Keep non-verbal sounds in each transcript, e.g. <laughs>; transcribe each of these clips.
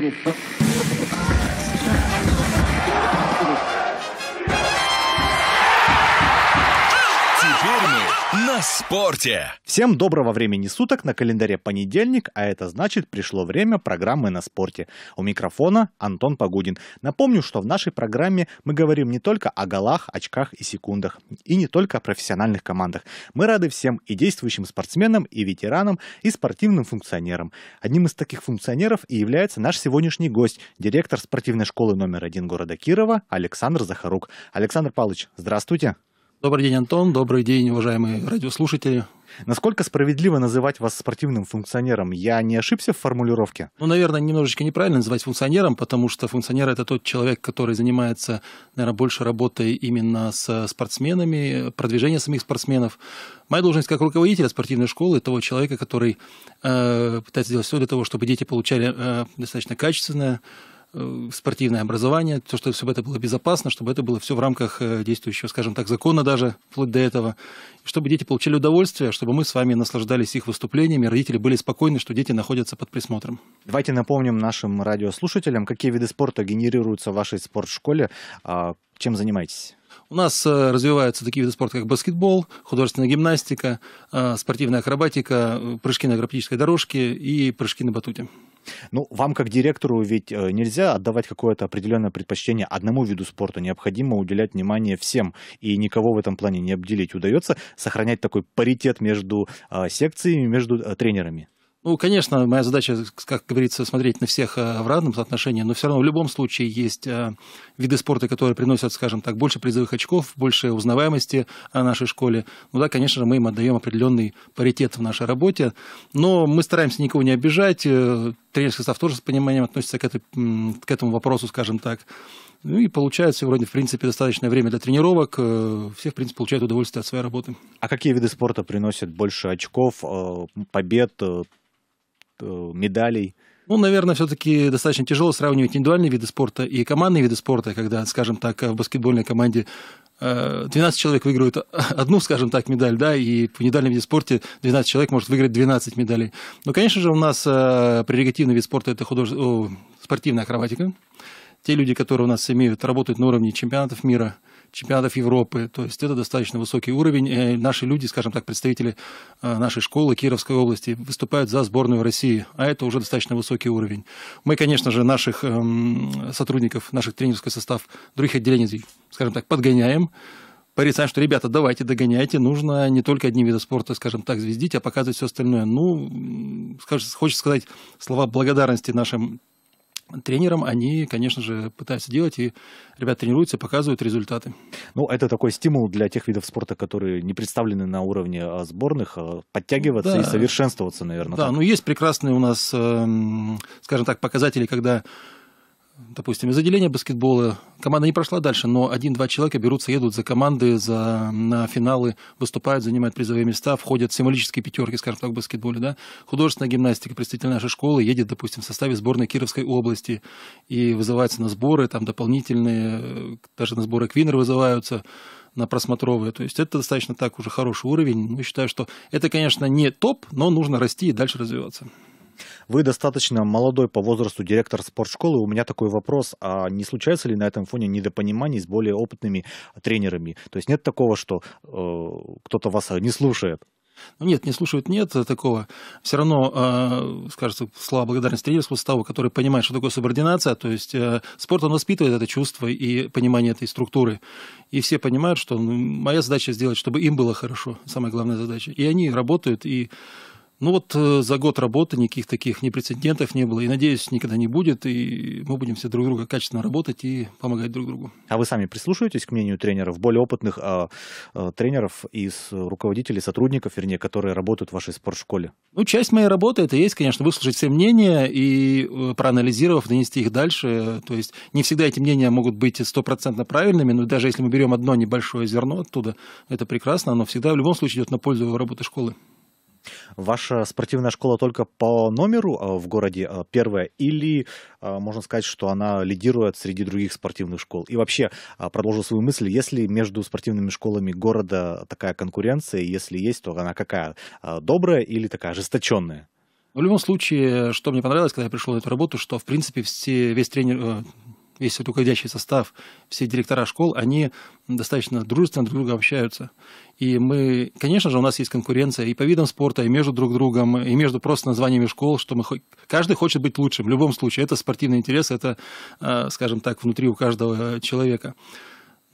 definição. <laughs> На спорте! Всем доброго времени суток, на календаре понедельник, а это значит пришло время программы на спорте. У микрофона Антон Погудин. Напомню, что в нашей программе мы говорим не только о голах, очках и секундах, и не только о профессиональных командах. Мы рады всем и действующим спортсменам, и ветеранам, и спортивным функционерам. Одним из таких функционеров и является наш сегодняшний гость, директор спортивной школы номер один города Кирова Александр Захарук. Александр Павлович, здравствуйте. Добрый день, Антон. Добрый день, уважаемые радиослушатели. Насколько справедливо называть вас спортивным функционером? Я не ошибся в формулировке? Ну, наверное, немножечко неправильно называть функционером, потому что функционер – это тот человек, который занимается, наверное, больше работой именно с спортсменами, продвижением самих спортсменов. Моя должность как руководителя спортивной школы – того человека, который э, пытается сделать все для того, чтобы дети получали э, достаточно качественное Э, спортивное образование, то, что чтобы это было безопасно, чтобы это было все в рамках э, действующего, скажем так, закона даже, вплоть до этого, и чтобы дети получили удовольствие, чтобы мы с вами наслаждались их выступлениями, родители были спокойны, что дети находятся под присмотром. Давайте напомним нашим радиослушателям, какие виды спорта генерируются в вашей спортшколе, а, чем занимаетесь? У нас э, развиваются такие виды спорта, как баскетбол, художественная гимнастика, спортивная акробатика, прыжки на акробатической дорожке и прыжки на батуте. Ну, вам как директору ведь э, нельзя отдавать какое-то определенное предпочтение одному виду спорта. Необходимо уделять внимание всем и никого в этом плане не обделить. Удается сохранять такой паритет между э, секциями, между э, тренерами? Ну, конечно, моя задача, как говорится, смотреть на всех э, в разном соотношении, но все равно в любом случае есть э, виды спорта, которые приносят, скажем так, больше призовых очков, больше узнаваемости о э, нашей школе. Ну да, конечно же, мы им отдаем определенный паритет в нашей работе, но мы стараемся никого не обижать. Тренерский состав тоже с пониманием относится к, этой, к этому вопросу, скажем так. Ну и получается вроде, в принципе, достаточное время для тренировок. Все, в принципе, получают удовольствие от своей работы. А какие виды спорта приносят больше очков, побед, Э, медалей. Ну, наверное, все-таки достаточно тяжело сравнивать индивидуальные виды спорта и командные виды спорта, когда, скажем так, в баскетбольной команде 12 э, человек выиграют <laughs> одну, скажем так, медаль, да, и в индивидуальном виде спорта 12 человек может выиграть 12 медалей. Но, конечно же, у нас э, прерогативный вид спорта – это художе... О, спортивная акробатика. Те люди, которые у нас имеют, работают на уровне чемпионатов мира – чемпионатов Европы. То есть это достаточно высокий уровень. И наши люди, скажем так, представители э, нашей школы Кировской области выступают за сборную России, а это уже достаточно высокий уровень. Мы, конечно же, наших эм, сотрудников, наших тренерский состав других отделений, скажем так, подгоняем порицаем, что, ребята, давайте, догоняйте, нужно не только одним видом спорта, скажем так, звездить, а показывать все остальное. Ну, хочется сказать слова благодарности нашим тренерам они, конечно же, пытаются делать, и ребята тренируются, показывают результаты. Ну, это такой стимул для тех видов спорта, которые не представлены на уровне а, сборных, а, подтягиваться да. и совершенствоваться, наверное. Да, так. ну есть прекрасные у нас, эм, скажем так, показатели, когда допустим, из отделения баскетбола команда не прошла дальше, но один-два человека берутся, едут за команды, за, на финалы, выступают, занимают призовые места, входят в символические пятерки, скажем так, в баскетболе. Да? Художественная гимнастика, представитель нашей школы, едет, допустим, в составе сборной Кировской области и вызывается на сборы, там дополнительные, даже на сборы Квинер вызываются на просмотровые. То есть это достаточно так уже хороший уровень. Мы считаем, что это, конечно, не топ, но нужно расти и дальше развиваться. Вы достаточно молодой по возрасту директор спортшколы. У меня такой вопрос. А не случается ли на этом фоне недопониманий с более опытными тренерами? То есть нет такого, что э, кто-то вас э, не слушает? Ну, нет, не слушают, нет такого. Все равно, э, скажется, слова благодарности тренерскому составу, который понимает, что такое субординация. То есть э, спорт, он воспитывает это чувство и понимание этой структуры. И все понимают, что ну, моя задача сделать, чтобы им было хорошо. Самая главная задача. И они работают, и ну вот э, за год работы никаких таких непрецедентов не было. И, надеюсь, никогда не будет. И мы будем все друг друга качественно работать и помогать друг другу. А вы сами прислушиваетесь к мнению тренеров, более опытных а, а, тренеров из руководителей, сотрудников, вернее, которые работают в вашей спортшколе? Ну, часть моей работы это есть, конечно, выслушать все мнения и э, проанализировав, донести их дальше. То есть не всегда эти мнения могут быть стопроцентно правильными, но даже если мы берем одно небольшое зерно оттуда, это прекрасно, оно всегда в любом случае идет на пользу работы школы. Ваша спортивная школа только по номеру а, в городе а, первая или а, можно сказать, что она лидирует среди других спортивных школ? И вообще, продолжу свою мысль, если между спортивными школами города такая конкуренция, если есть, то она какая? Добрая или такая ожесточенная? В любом случае, что мне понравилось, когда я пришел на эту работу, что, в принципе, все, весь тренер, э, весь этот руководящий состав, все директора школ, они достаточно дружественно друг с другом общаются. И мы, конечно же, у нас есть конкуренция и по видам спорта, и между друг другом, и между просто названиями школ, что мы каждый хочет быть лучшим в любом случае. Это спортивный интерес, это, а, скажем так, внутри у каждого человека.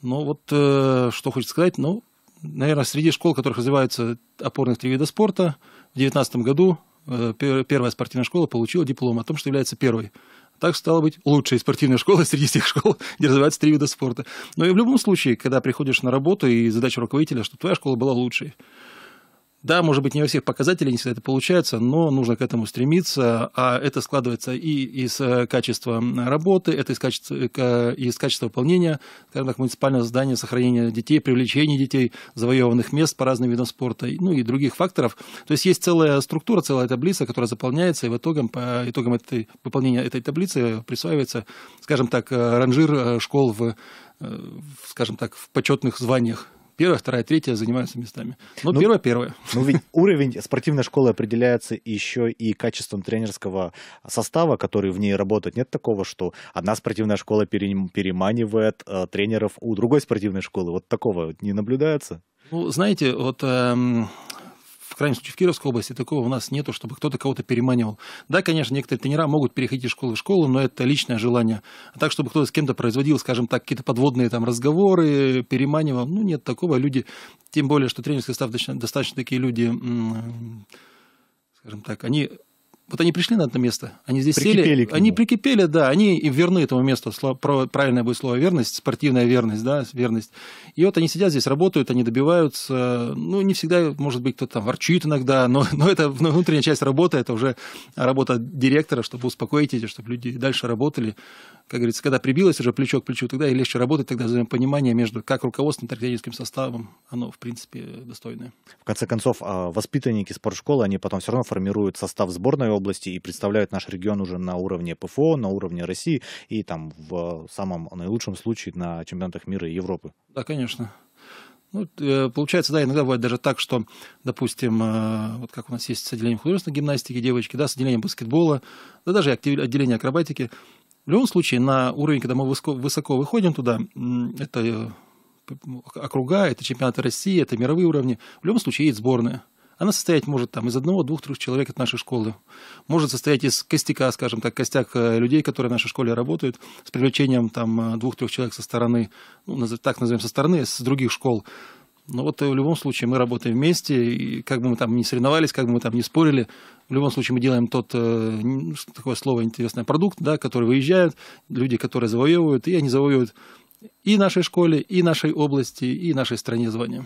Но ну вот э, что хочется сказать, ну, наверное, среди школ, в которых развиваются опорных три вида спорта, в 2019 году э, первая спортивная школа получила диплом о том, что является первой так, стало быть, лучшая спортивная школа среди всех школ, <laughs> где развиваются три вида спорта. Но и в любом случае, когда приходишь на работу, и задача руководителя, чтобы твоя школа была лучшей. Да, может быть, не во всех показателях не всегда это получается, но нужно к этому стремиться, а это складывается и из э, качества работы, это из качества, э, э, из качества выполнения, скажем так, муниципального здания, сохранения детей, привлечения детей, завоеванных мест по разным видам спорта, ну и других факторов. То есть есть целая структура, целая таблица, которая заполняется, и в итогам, по итогам этой, выполнения этой таблицы присваивается, скажем так, ранжир школ в, скажем так, в почетных званиях Первая, вторая, третья занимаются местами. Но ну, ну, первая, первая. Ну, ведь <laughs> уровень спортивной школы определяется еще и качеством тренерского состава, который в ней работает. Нет такого, что одна спортивная школа переманивает э, тренеров у другой спортивной школы. Вот такого не наблюдается? Ну, знаете, вот эм, в крайнем случае, в Кировской области такого у нас нету, чтобы кто-то кого-то переманивал. Да, конечно, некоторые тренера могут переходить из школы в школу, но это личное желание. А так, чтобы кто-то с кем-то производил, скажем так, какие-то подводные там разговоры, переманивал, ну, нет такого. Люди, тем более, что тренерский состав достаточно, достаточно такие люди, скажем так, они вот они пришли на это место, они здесь прикипели сели, они прикипели, да, они верны этому месту, правильное будет слово верность, спортивная верность, да, верность. И вот они сидят здесь, работают, они добиваются, ну, не всегда, может быть, кто-то там ворчит иногда, но, но это <laughs> внутренняя часть работы, это уже работа директора, чтобы успокоить эти, чтобы люди дальше работали. Как говорится, когда прибилось уже плечо к плечу, тогда и легче работать, тогда взаимопонимание между как руководством, так и тренерским составом, оно, в принципе, достойное. В конце концов, а воспитанники спортшколы, они потом все равно формируют состав сборной области и представляют наш регион уже на уровне ПФО, на уровне России и там в самом наилучшем случае на чемпионатах мира и Европы. Да, конечно. Ну, э, получается, да, иногда бывает даже так, что, допустим, э, вот как у нас есть с отделением художественной гимнастики девочки, да, с отделением баскетбола, да даже отделение акробатики. В любом случае, на уровень, когда мы высоко, выходим туда, это э, округа, это чемпионаты России, это мировые уровни, в любом случае есть сборная. Она состоять может там из одного, двух, трех человек от нашей школы. Может состоять из костяка, скажем так, костяк э, людей, которые в нашей школе работают, с привлечением там э, двух-трех человек со стороны, ну, так назовем, со стороны, с других школ. Но вот э, в любом случае мы работаем вместе, и как бы мы там не соревновались, как бы мы там не спорили, в любом случае мы делаем тот, такое слово интересное, продукт, да, который выезжает, люди, которые завоевывают, и они завоевывают и нашей школе, и нашей области, и нашей стране звание.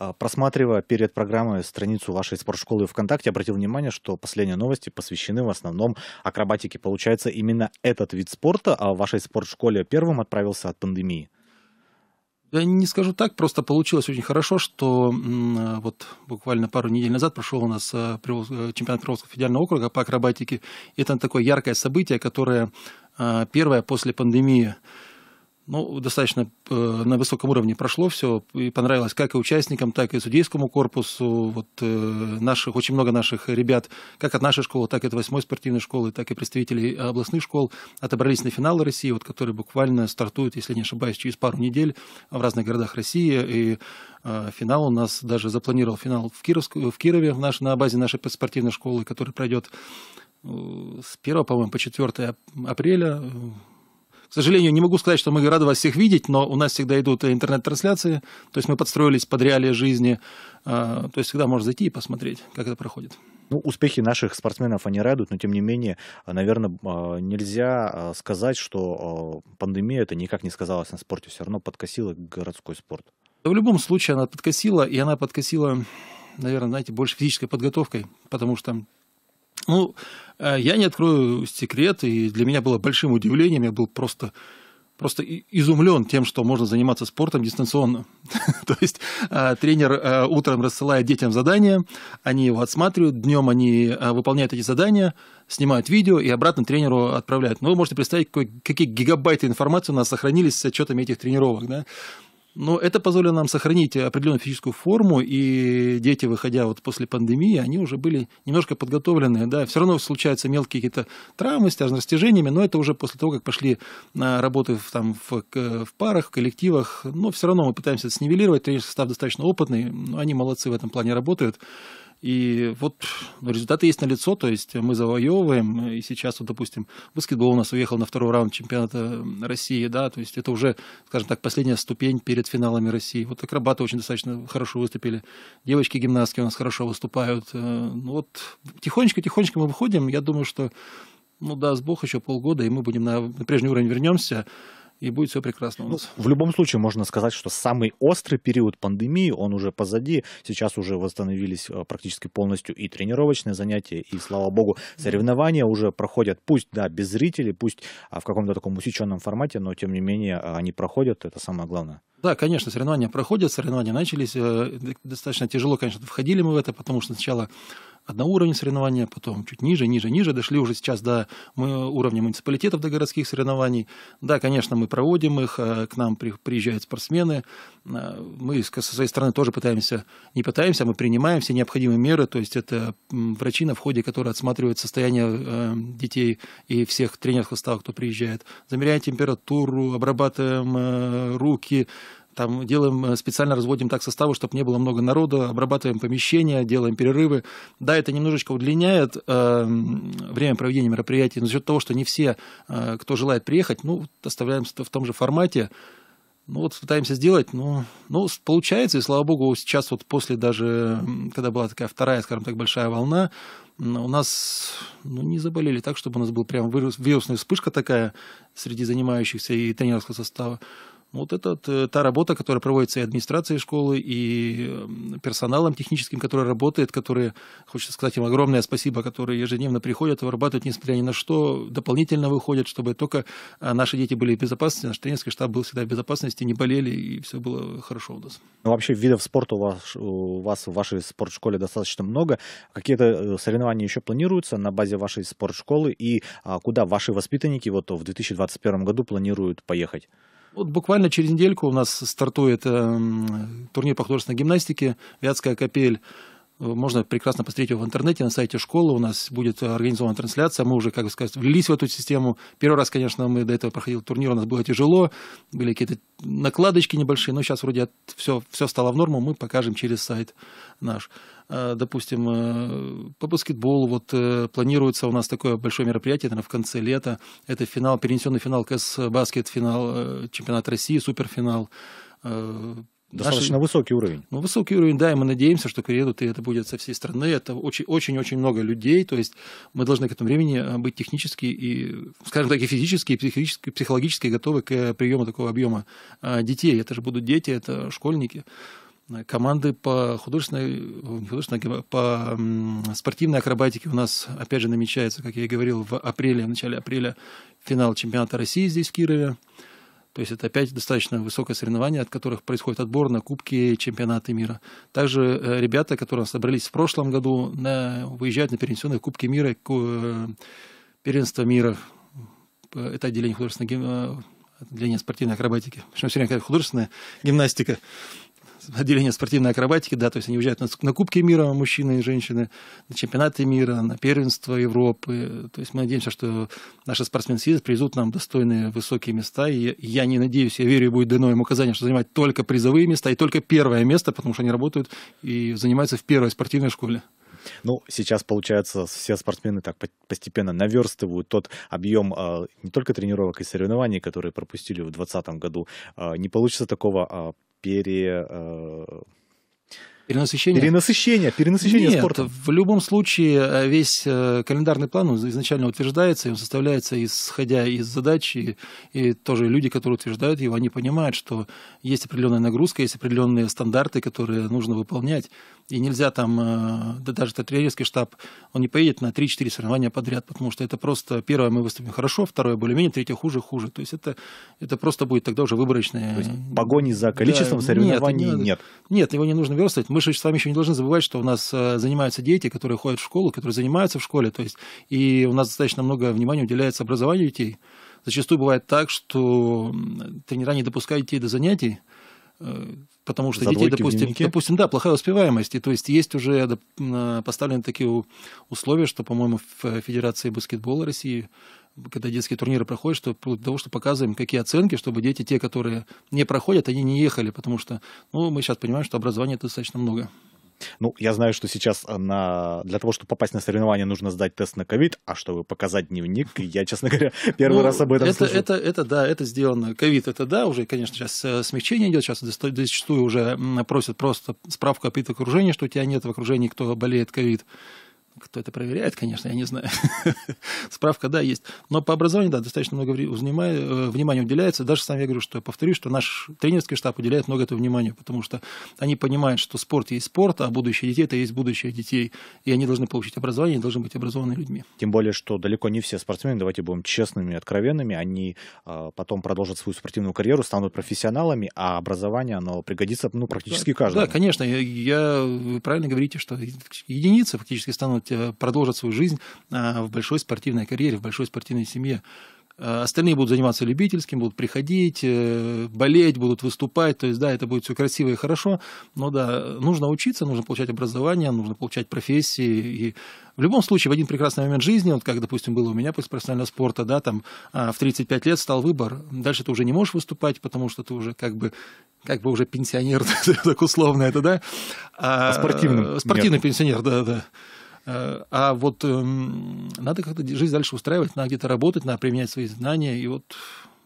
А, просматривая перед программой страницу вашей спортшколы ВКонтакте, обратил внимание, что последние новости посвящены в основном акробатике. Получается, именно этот вид спорта а, в вашей спортшколе первым отправился от пандемии? Я не скажу так, просто получилось очень хорошо, что а, вот буквально пару недель назад прошел у нас э, чемпионат Приволжского федерального округа по акробатике. это такое яркое событие, которое первое после пандемии ну, достаточно э, на высоком уровне прошло все, и понравилось как и участникам, так и судейскому корпусу. Вот э, наших, очень много наших ребят, как от нашей школы, так и от восьмой спортивной школы, так и представителей областных школ отобрались на финалы России, вот, которые буквально стартуют, если не ошибаюсь, через пару недель в разных городах России. И э, финал у нас даже запланировал финал в, Кировск, в Кирове, в наш, на базе нашей спортивной школы, который пройдет с 1, по-моему, по 4 апреля к сожалению, не могу сказать, что мы рады вас всех видеть, но у нас всегда идут интернет-трансляции, то есть мы подстроились под реалии жизни, а, то есть всегда можно зайти и посмотреть, как это проходит. Ну, успехи наших спортсменов, они радуют, но тем не менее, а, наверное, а, нельзя сказать, что пандемия это никак не сказалась на спорте, все равно подкосила городской спорт. В любом случае она подкосила, и она подкосила, наверное, знаете, больше физической подготовкой, потому что ну, э, я не открою секрет, и для меня было большим удивлением, я был просто просто изумлен тем, что можно заниматься спортом дистанционно. <laughs> То есть э, тренер э, утром рассылает детям задания, они его отсматривают, днем они выполняют эти задания, снимают видео и обратно тренеру отправляют. Ну, вы можете представить, какие гигабайты информации у нас сохранились с отчетами этих тренировок. Да? Но это позволило нам сохранить определенную физическую форму, и дети, выходя вот после пандемии, они уже были немножко подготовлены. Да, все равно случаются мелкие какие-то травмы, связанные с растяжениями, но это уже после того, как пошли а, работы в, там, в, в парах, в коллективах. Но все равно мы пытаемся это снивелировать. Тренерский состав достаточно опытный, но они молодцы в этом плане работают. И вот ну, результаты есть налицо, то есть мы завоевываем, и сейчас, вот, допустим, баскетбол у нас уехал на второй раунд чемпионата России, да, то есть это уже, скажем так, последняя ступень перед финалами России. Вот акробаты очень достаточно хорошо выступили, девочки-гимнастки у нас хорошо выступают. Э, ну вот тихонечко-тихонечко мы выходим, я думаю, что, ну да, с Бог еще полгода, и мы будем на, на прежний уровень вернемся, и будет все прекрасно у ну, нас. Ну, в любом случае можно сказать, что самый острый период пандемии, он уже позади. Сейчас уже восстановились э, практически полностью и тренировочные занятия, и, слава богу, соревнования уже проходят, пусть, да, без зрителей, пусть а, в каком-то таком усеченном формате, но, тем не менее, а, они проходят, это самое главное. Да, конечно, соревнования проходят, соревнования начались. Э, достаточно тяжело, конечно, входили мы в это, потому что сначала одного уровня соревнования, потом чуть ниже, ниже, ниже. Дошли уже сейчас до мы, уровня муниципалитетов, до городских соревнований. Да, конечно, мы проводим их, э, к нам приезжают спортсмены. Э, мы со своей стороны тоже пытаемся, не пытаемся, а мы принимаем все необходимые меры. То есть это врачи на входе, которые отсматривают состояние детей и всех тренерских состава, кто приезжает. Замеряем температуру, обрабатываем руки, там делаем, э, специально разводим так составы, чтобы не было много народу, обрабатываем помещения, делаем перерывы. Да, это немножечко удлиняет э, время проведения мероприятий, но за счет того, что не все, э, кто желает приехать, ну, оставляем в том же формате. Ну вот пытаемся сделать, но ну, ну получается, и слава богу, сейчас вот после даже, когда была такая вторая, скажем так, большая волна, у нас ну, не заболели так, чтобы у нас была прям вирусная вспышка такая среди занимающихся и тренерского состава. Вот это э, та работа, которая проводится и администрацией школы, и э, персоналом техническим, который работает, который, хочется сказать им огромное спасибо, которые ежедневно приходят, вырабатывают, несмотря ни на что, дополнительно выходят, чтобы только э, наши дети были в безопасности, наш тренерский штаб был всегда в безопасности, не болели, и все было хорошо у нас. Ну, вообще видов спорта у вас, у вас в вашей спортшколе достаточно много. Какие-то соревнования еще планируются на базе вашей спортшколы, и а, куда ваши воспитанники вот в 2021 году планируют поехать? Вот буквально через недельку у нас стартует э, турнир по художественной гимнастике «Вятская капель». Можно прекрасно посмотреть его в интернете, на сайте школы. У нас будет организована трансляция. Мы уже, как бы сказать, влились в эту систему. Первый раз, конечно, мы до этого проходили турнир, у нас было тяжело. Были какие-то накладочки небольшие, но сейчас вроде все, все стало в норму. Мы покажем через сайт наш э, допустим, э, по баскетболу вот э, планируется у нас такое большое мероприятие, наверное, в конце лета. Это финал, перенесенный финал КС Баскет, финал чемпионат России, суперфинал Достаточно наши... высокий уровень. Ну, высокий уровень, да, и мы надеемся, что приедут, и это будет со всей страны. Это очень-очень много людей, то есть мы должны к этому времени э, быть технически и, скажем так, и физически, и психически, психологически готовы к э, приему такого объема э, детей. Это же будут дети, это школьники команды по художественной, не художественной, а по спортивной акробатике у нас, опять же, намечается, как я и говорил, в апреле, в начале апреля финал чемпионата России здесь, в Кирове. То есть это опять достаточно высокое соревнование, от которых происходит отбор на кубки чемпионаты мира. Также э, ребята, которые собрались в прошлом году, на, выезжают на перенесенные кубки мира, э, первенство мира. Это отделение художественной гим... Э, отделение спортивной акробатики. Почему все время художественная гимнастика? отделение спортивной акробатики, да, то есть они уезжают на, на Кубки мира, мужчины и женщины, на чемпионаты мира, на первенство Европы. То есть мы надеемся, что наши спортсмены привезут нам достойные высокие места. И я не надеюсь, я верю, будет дано им указание, что занимать только призовые места и только первое место, потому что они работают и занимаются в первой спортивной школе. Ну, сейчас, получается, все спортсмены так постепенно наверстывают тот объем э, не только тренировок и соревнований, которые пропустили в 2020 году. Э, не получится такого э, пере... Э, перенасыщение? Перенасыщение, перенасыщение Нет, спорта. в любом случае э, весь э, календарный план изначально утверждается, и он составляется исходя из задачи и тоже люди, которые утверждают его, они понимают, что есть определенная нагрузка, есть определенные стандарты, которые нужно выполнять. И нельзя там, э, да даже тренерский штаб, он не поедет на 3-4 соревнования подряд, потому что это просто первое мы выступим хорошо, второе более-менее, третье хуже, хуже. То есть это, это просто будет тогда уже выборочное. То есть погони за количеством да, соревнований нет, нет? Нет, его не нужно верстать. Мы же с вами еще не должны забывать, что у нас э, занимаются дети, которые ходят в школу, которые занимаются в школе. То есть и у нас достаточно много внимания уделяется образованию детей. Зачастую бывает так, что тренера не допускают детей до занятий, э, потому что За детей, допустим, допустим, да, плохая успеваемость. И то есть есть уже э, э, поставлены такие условия, что, по-моему, в э, Федерации баскетбола России когда детские турниры проходят, что для того, что показываем, какие оценки, чтобы дети, те, которые не проходят, они не ехали, потому что ну, мы сейчас понимаем, что образование это достаточно много. Ну, я знаю, что сейчас э, на... для того, чтобы попасть на соревнования, нужно сдать тест на ковид, а чтобы показать дневник, <laughs> я, честно говоря, <laughs> первый ну, раз об этом это, слышу. Это, это да, это сделано. Ковид это да, уже, конечно, сейчас э, смягчение идет, сейчас зачастую уже просят просто справку о окружения, что у тебя нет в окружении, кто болеет ковид. Кто это проверяет, конечно, я не знаю. <laughs> Справка, да, есть. Но по образованию, да, достаточно много э, внимания уделяется. Даже сам я говорю, что я повторюсь, что наш тренерский штаб уделяет много этого внимания, потому что они понимают, что спорт есть спорт, а будущее детей – это есть будущее детей. И они должны получить образование, они должны быть образованными людьми. Тем более, что далеко не все спортсмены, давайте будем честными и откровенными, они э, потом продолжат свою спортивную карьеру, станут профессионалами, а образование, оно пригодится ну, практически каждому. Да, конечно. Я, я, вы правильно говорите, что единицы фактически станут стать, э, продолжат свою жизнь э, в большой спортивной карьере, в большой спортивной семье. Э, остальные будут заниматься любительским, будут приходить, болеть, будут выступать. То есть, да, это будет все красиво и хорошо. Но да, нужно учиться, нужно получать образование, нужно получать профессии. И в любом случае, в один прекрасный момент жизни, вот как, допустим, было у меня после профессионального спорта, да, там а, в 35 лет стал выбор. Дальше ты уже не можешь выступать, потому что ты уже как бы как бы уже пенсионер, <laughs> так условно это, да? А, а спортивный. Спортивный пенсионер, да, да. Э, а вот эм, надо как-то жизнь дальше устраивать, надо где-то работать, надо применять свои знания. И вот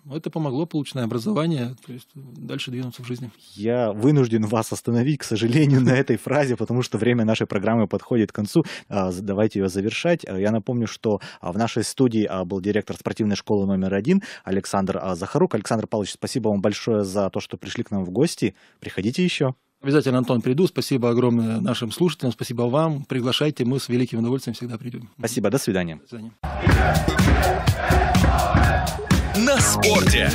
ну, это помогло полученное образование, то есть дальше двинуться в жизни. Я вынужден вас остановить, к сожалению, на этой фразе, потому что время нашей программы подходит к концу. А, давайте ее завершать. А, я напомню, что а, в нашей студии был директор спортивной школы номер один Александр Захарук. Александр Павлович, спасибо вам большое за то, что пришли к нам в гости. Приходите еще. Обязательно, Антон, приду. Спасибо огромное нашим слушателям, спасибо вам. Приглашайте, мы с великим удовольствием всегда придем. Спасибо, до свидания. До свидания. На спорте.